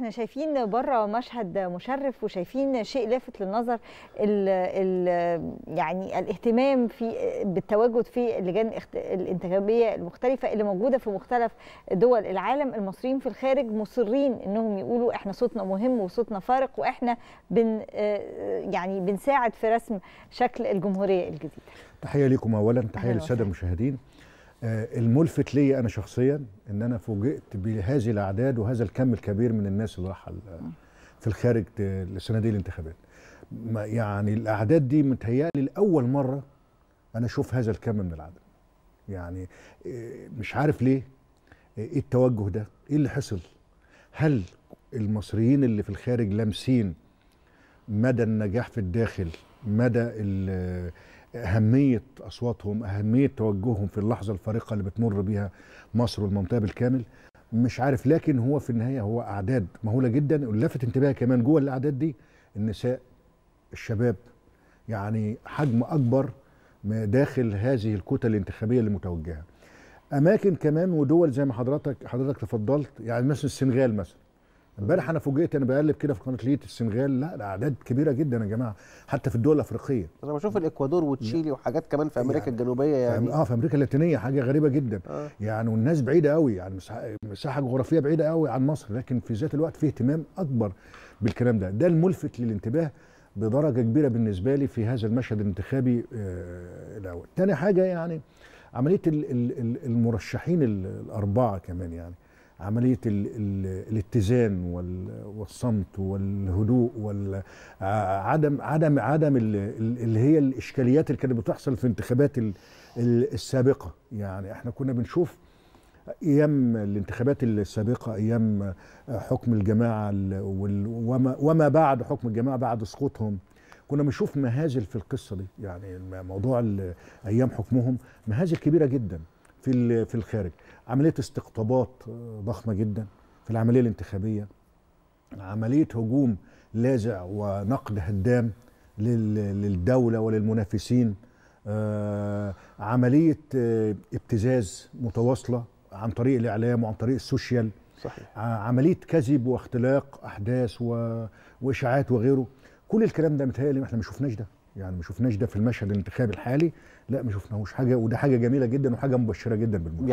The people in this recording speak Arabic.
احنا شايفين بره مشهد مشرف وشايفين شيء لافت للنظر الـ الـ يعني الاهتمام في بالتواجد في اللجان الانتخابيه المختلفه اللي موجوده في مختلف دول العالم المصريين في الخارج مصرين انهم يقولوا احنا صوتنا مهم وصوتنا فارق واحنا بن آه، يعني بنساعد في رسم شكل الجمهوريه الجديده تحيه لكم اولا تحيه للساده المشاهدين آه، الملفت لي انا شخصيا ان انا فوجئت بهذه الاعداد وهذا الكم الكبير من الناس اللي راح في الخارج للسنه دي الانتخابات يعني الاعداد دي متهيالي لاول مره انا اشوف هذا الكم من العدد يعني آه، مش عارف ليه آه، ايه التوجه ده ايه اللي حصل هل المصريين اللي في الخارج لامسين مدى النجاح في الداخل مدى اهميه اصواتهم اهميه توجههم في اللحظه الفارقه اللي بتمر بيها مصر والمنطقه بالكامل مش عارف لكن هو في النهايه هو اعداد مهوله جدا ولفت انتباهي كمان جوه الاعداد دي النساء الشباب يعني حجم اكبر داخل هذه الكتل الانتخابيه اللي متوجهه اماكن كمان ودول زي ما حضرتك حضرتك تفضلت يعني مثلا السنغال مثلا امبارح انا فوجئت انا بقلب كده في قناه ليت السنغال لا الاعداد كبيره جدا يا جماعه حتى في الدول الافريقيه انا بشوف الاكوادور وتشيلي وحاجات كمان في امريكا يعني الجنوبيه يعني اه في امريكا اللاتينيه حاجه غريبه جدا آه. يعني والناس بعيده قوي يعني مساحه جغرافيه بعيده قوي عن مصر لكن في ذات الوقت في اهتمام اكبر بالكلام ده ده الملفت للانتباه بدرجه كبيره بالنسبه لي في هذا المشهد الانتخابي آه الاول تاني حاجه يعني عمليه المرشحين الاربعه كمان يعني عملية الاتزان والصمت والهدوء وعدم آه، عدم عدم اللي هي الإشكاليات اللي كانت بتحصل في الانتخابات السابقة يعني احنا كنا بنشوف ايام الانتخابات السابقه ايام آه، حكم الجماعه وما بعد حكم الجماعه بعد سقوطهم كنا بنشوف مهازل في القصه دي يعني موضوع ايام حكمهم مهازل كبيره جدا في في الخارج عمليه استقطابات آه، ضخمه جدا في العمليه الانتخابيه عمليه هجوم لاذع ونقد هدام للدوله وللمنافسين آه، عمليه آه، ابتزاز متواصله عن طريق الاعلام وعن طريق السوشيال صحيح. عمليه كذب واختلاق احداث واشاعات وغيره كل الكلام ده متهيألي احنا ما شفناش ده يعني ما شفناش ده في المشهد الانتخابي الحالي لا ما شفناهوش حاجه وده حاجه جميله جدا وحاجه مبشره جدا بالمناسبه